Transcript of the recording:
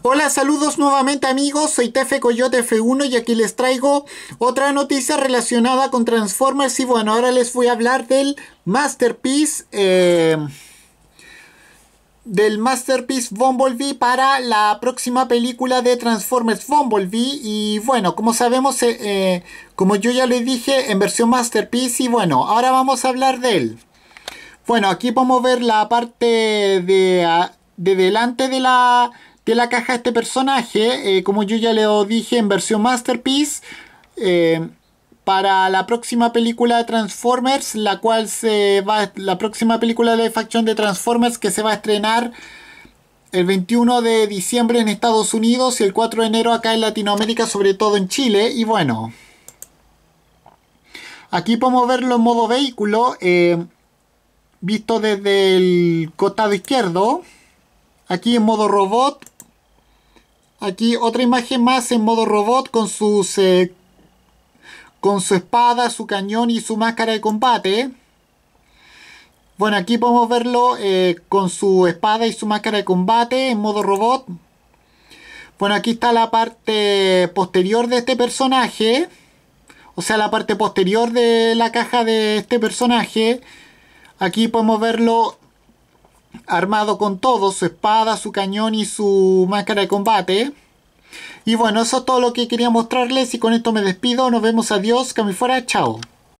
Hola, saludos nuevamente amigos, soy Tefe Coyote F1 y aquí les traigo otra noticia relacionada con Transformers y bueno, ahora les voy a hablar del Masterpiece, eh, del Masterpiece Bumblebee para la próxima película de Transformers Bumblebee y bueno, como sabemos, eh, eh, como yo ya les dije, en versión Masterpiece y bueno, ahora vamos a hablar de él. Bueno, aquí podemos ver la parte de, ah, de delante de la de la caja este personaje. Eh, como yo ya le dije en versión Masterpiece. Eh, para la próxima película de Transformers, la cual se va la próxima película de facción de Transformers que se va a estrenar el 21 de diciembre en Estados Unidos y el 4 de enero acá en Latinoamérica, sobre todo en Chile. Y bueno, aquí podemos verlo en modo vehículo, eh, visto desde el costado izquierdo. Aquí en modo robot. Aquí otra imagen más en modo robot con sus... Eh, con su espada, su cañón y su máscara de combate. Bueno, aquí podemos verlo eh, con su espada y su máscara de combate en modo robot. Bueno, aquí está la parte posterior de este personaje. O sea, la parte posterior de la caja de este personaje. Aquí podemos verlo armado con todo, su espada, su cañón y su máscara de combate. Y bueno, eso es todo lo que quería mostrarles y con esto me despido, nos vemos, adiós, que fuera, chao.